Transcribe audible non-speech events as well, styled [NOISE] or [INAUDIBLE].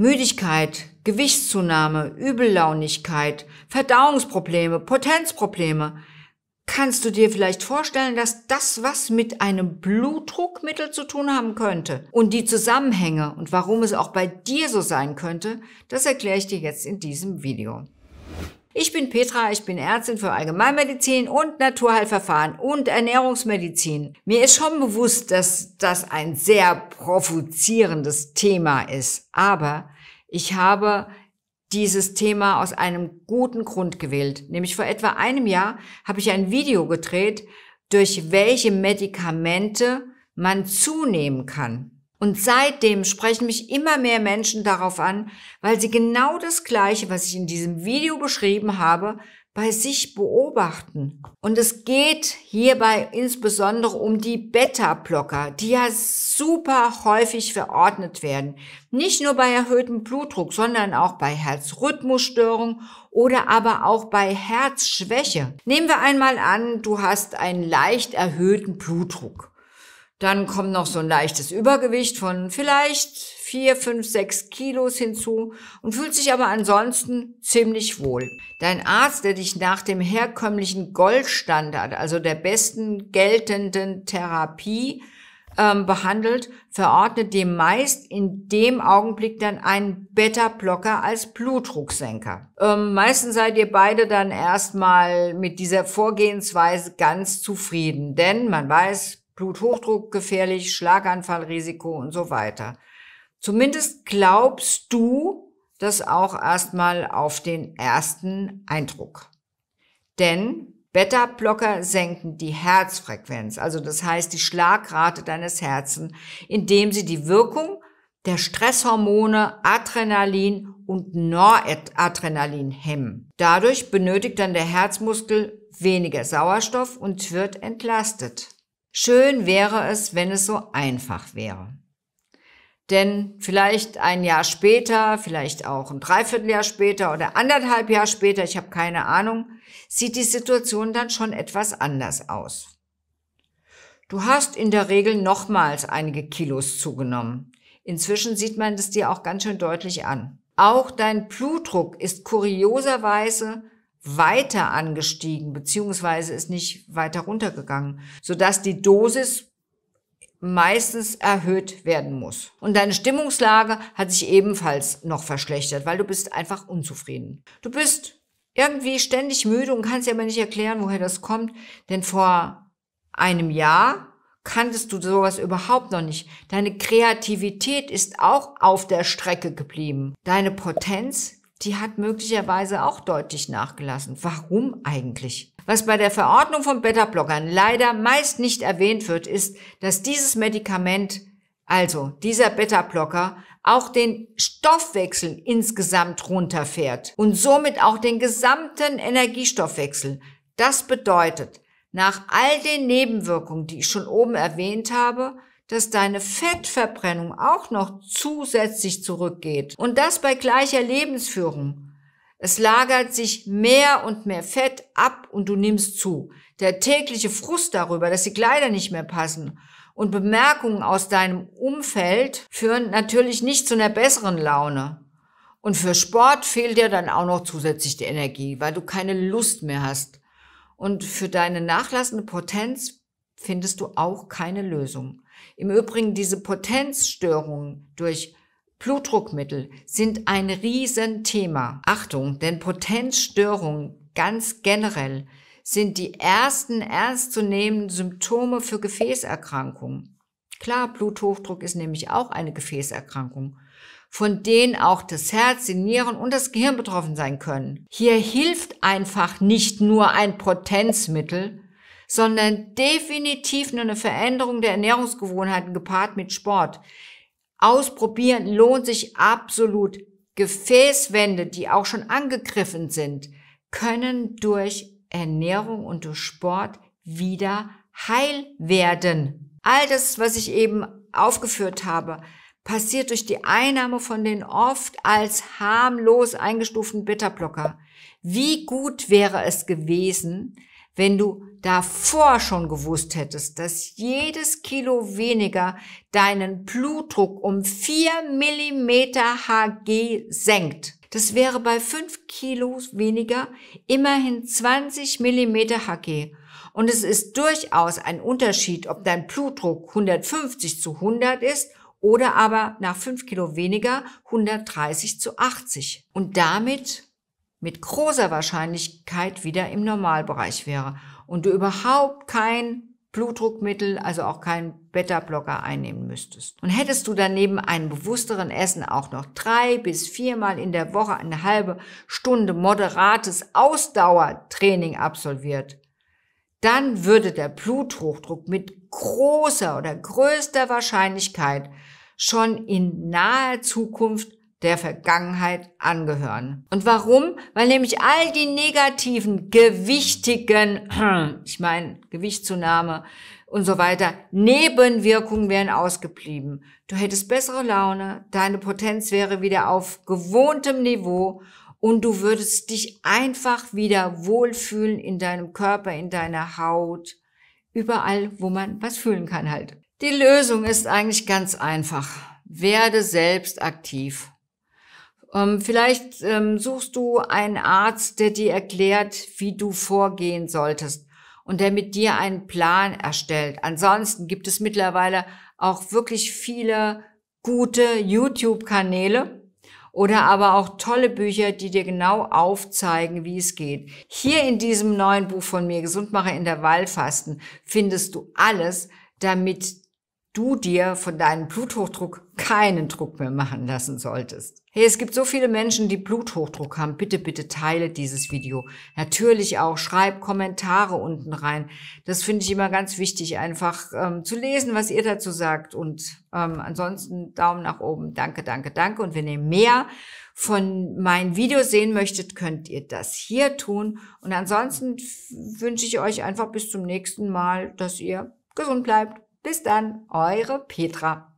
Müdigkeit, Gewichtszunahme, Übellaunigkeit, Verdauungsprobleme, Potenzprobleme. Kannst du dir vielleicht vorstellen, dass das was mit einem Blutdruckmittel zu tun haben könnte? Und die Zusammenhänge und warum es auch bei dir so sein könnte, das erkläre ich dir jetzt in diesem Video. Ich bin Petra, ich bin Ärztin für Allgemeinmedizin und Naturheilverfahren und Ernährungsmedizin. Mir ist schon bewusst, dass das ein sehr provozierendes Thema ist, aber ich habe dieses Thema aus einem guten Grund gewählt. Nämlich vor etwa einem Jahr habe ich ein Video gedreht, durch welche Medikamente man zunehmen kann. Und seitdem sprechen mich immer mehr Menschen darauf an, weil sie genau das Gleiche, was ich in diesem Video beschrieben habe, bei sich beobachten. Und es geht hierbei insbesondere um die Beta-Blocker, die ja super häufig verordnet werden. Nicht nur bei erhöhtem Blutdruck, sondern auch bei Herzrhythmusstörungen oder aber auch bei Herzschwäche. Nehmen wir einmal an, du hast einen leicht erhöhten Blutdruck. Dann kommt noch so ein leichtes Übergewicht von vielleicht vier, fünf, sechs Kilos hinzu und fühlt sich aber ansonsten ziemlich wohl. Dein Arzt, der dich nach dem herkömmlichen Goldstandard, also der besten geltenden Therapie, ähm, behandelt, verordnet dem meist in dem Augenblick dann einen Beta-Blocker als Blutdrucksenker. Ähm, meistens seid ihr beide dann erstmal mit dieser Vorgehensweise ganz zufrieden, denn man weiß, Bluthochdruck gefährlich, Schlaganfallrisiko und so weiter. Zumindest glaubst du das auch erstmal auf den ersten Eindruck. Denn Beta-Blocker senken die Herzfrequenz, also das heißt die Schlagrate deines Herzens, indem sie die Wirkung der Stresshormone Adrenalin und Noradrenalin hemmen. Dadurch benötigt dann der Herzmuskel weniger Sauerstoff und wird entlastet. Schön wäre es, wenn es so einfach wäre. Denn vielleicht ein Jahr später, vielleicht auch ein Dreivierteljahr später oder anderthalb Jahr später, ich habe keine Ahnung, sieht die Situation dann schon etwas anders aus. Du hast in der Regel nochmals einige Kilos zugenommen. Inzwischen sieht man es dir auch ganz schön deutlich an. Auch dein Blutdruck ist kurioserweise weiter angestiegen, beziehungsweise ist nicht weiter runtergegangen, sodass die Dosis meistens erhöht werden muss. Und deine Stimmungslage hat sich ebenfalls noch verschlechtert, weil du bist einfach unzufrieden. Du bist irgendwie ständig müde und kannst dir aber nicht erklären, woher das kommt, denn vor einem Jahr kanntest du sowas überhaupt noch nicht. Deine Kreativität ist auch auf der Strecke geblieben. Deine Potenz die hat möglicherweise auch deutlich nachgelassen. Warum eigentlich? Was bei der Verordnung von Beta-Blockern leider meist nicht erwähnt wird, ist, dass dieses Medikament, also dieser Beta-Blocker, auch den Stoffwechsel insgesamt runterfährt und somit auch den gesamten Energiestoffwechsel. Das bedeutet, nach all den Nebenwirkungen, die ich schon oben erwähnt habe, dass deine Fettverbrennung auch noch zusätzlich zurückgeht. Und das bei gleicher Lebensführung. Es lagert sich mehr und mehr Fett ab und du nimmst zu. Der tägliche Frust darüber, dass die Kleider nicht mehr passen und Bemerkungen aus deinem Umfeld führen natürlich nicht zu einer besseren Laune. Und für Sport fehlt dir dann auch noch zusätzlich die Energie, weil du keine Lust mehr hast. Und für deine nachlassende Potenz findest du auch keine Lösung. Im Übrigen diese Potenzstörungen durch Blutdruckmittel sind ein Riesenthema. Achtung, denn Potenzstörungen ganz generell sind die ersten ernstzunehmenden Symptome für Gefäßerkrankungen. Klar, Bluthochdruck ist nämlich auch eine Gefäßerkrankung, von denen auch das Herz, die Nieren und das Gehirn betroffen sein können. Hier hilft einfach nicht nur ein Potenzmittel, sondern definitiv nur eine Veränderung der Ernährungsgewohnheiten gepaart mit Sport. Ausprobieren lohnt sich absolut. Gefäßwände, die auch schon angegriffen sind, können durch Ernährung und durch Sport wieder heil werden. All das, was ich eben aufgeführt habe, passiert durch die Einnahme von den oft als harmlos eingestuften Bitterblocker. Wie gut wäre es gewesen, wenn du davor schon gewusst hättest, dass jedes Kilo weniger deinen Blutdruck um 4 mm Hg senkt, das wäre bei 5 Kilos weniger immerhin 20 mm Hg. Und es ist durchaus ein Unterschied, ob dein Blutdruck 150 zu 100 ist oder aber nach 5 Kilo weniger 130 zu 80. Und damit mit großer Wahrscheinlichkeit wieder im Normalbereich wäre und du überhaupt kein Blutdruckmittel, also auch kein Beta-Blocker einnehmen müsstest. Und hättest du daneben einen bewussteren Essen auch noch drei bis viermal in der Woche eine halbe Stunde moderates Ausdauertraining absolviert, dann würde der Bluthochdruck mit großer oder größter Wahrscheinlichkeit schon in naher Zukunft der Vergangenheit angehören. Und warum? Weil nämlich all die negativen, gewichtigen, [CLEARS THROAT] ich meine Gewichtszunahme und so weiter, Nebenwirkungen wären ausgeblieben. Du hättest bessere Laune, deine Potenz wäre wieder auf gewohntem Niveau und du würdest dich einfach wieder wohlfühlen in deinem Körper, in deiner Haut, überall, wo man was fühlen kann halt. Die Lösung ist eigentlich ganz einfach. Werde selbst aktiv. Ähm, vielleicht ähm, suchst du einen Arzt, der dir erklärt, wie du vorgehen solltest und der mit dir einen Plan erstellt. Ansonsten gibt es mittlerweile auch wirklich viele gute YouTube-Kanäle oder aber auch tolle Bücher, die dir genau aufzeigen, wie es geht. Hier in diesem neuen Buch von mir, Gesundmacher in der Wallfasten, findest du alles, damit du dir von deinem Bluthochdruck keinen Druck mehr machen lassen solltest. Hey, es gibt so viele Menschen, die Bluthochdruck haben. Bitte, bitte teile dieses Video. Natürlich auch, schreib Kommentare unten rein. Das finde ich immer ganz wichtig, einfach ähm, zu lesen, was ihr dazu sagt. Und ähm, ansonsten Daumen nach oben. Danke, danke, danke. Und wenn ihr mehr von meinem Video sehen möchtet, könnt ihr das hier tun. Und ansonsten wünsche ich euch einfach bis zum nächsten Mal, dass ihr gesund bleibt. Bis dann, eure Petra.